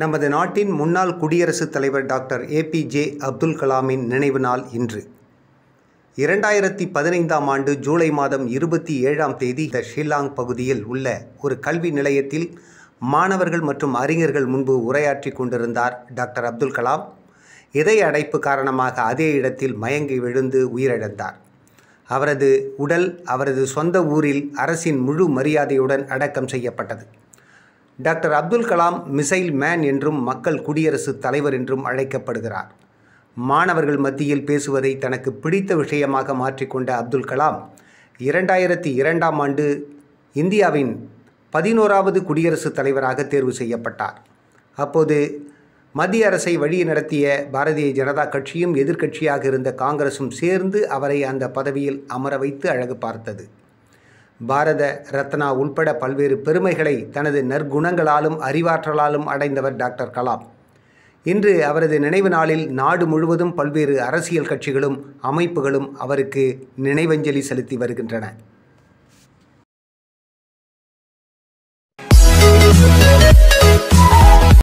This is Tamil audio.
நமது நாட்டின் முன்னாள் குடியரசுத் தலைவர் டாக்டர் ஏபிஜே அப்துல் கலாமின் நினைவு நாள் இன்று இரண்டாயிரத்தி பதினைந்தாம் ஆண்டு ஜூலை மாதம் இருபத்தி ஏழாம் தேதி த ஷில்லாங் பகுதியில் உள்ள ஒரு கல்வி நிலையத்தில் மாணவர்கள் மற்றும் அறிஞர்கள் முன்பு உரையாற்றி கொண்டிருந்தார் டாக்டர் அப்துல் கலாம் இதய அடைப்பு காரணமாக அதே இடத்தில் மயங்கி விழுந்து உயிரிழந்தார் அவரது உடல் அவரது சொந்த ஊரில் அரசின் முழு மரியாதையுடன் அடக்கம் செய்யப்பட்டது doctor Abdul Kalam missile man என்றும் மக்கள் குடியரசுத் தலைவர் என்றும் அழைக்கப்படுகிறார் மாணவர்கள் மத்தியில் பேசுவதை தனக்கு பிடித்த விஷயமாக மாற்றிக்கொண்ட அப்துல் கலாம் இரண்டாயிரத்தி இரண்டாம் ஆண்டு இந்தியாவின் பதினோராவது குடியரசுத் தலைவராக தேர்வு செய்யப்பட்டார் அப்போது மத்திய அரசை வழி நடத்திய பாரதிய ஜனதா கட்சியும் எதிர்க்கட்சியாக இருந்த காங்கிரசும் சேர்ந்து அவரை அந்த பதவியில் அமர வைத்து அழகு பார்த்தது பாரத ரத்னா உள்பட பல்வேறு பெருமைகளை தனது நற்குணங்களாலும் அறிவாற்றலாலும் அடைந்தவர் டாக்டர் கலாம் இன்று அவரது நினைவு நாளில் நாடு முழுவதும் பல்வேறு அரசியல் கட்சிகளும் அமைப்புகளும் அவருக்கு நினைவஞ்சலி செலுத்தி வருகின்றன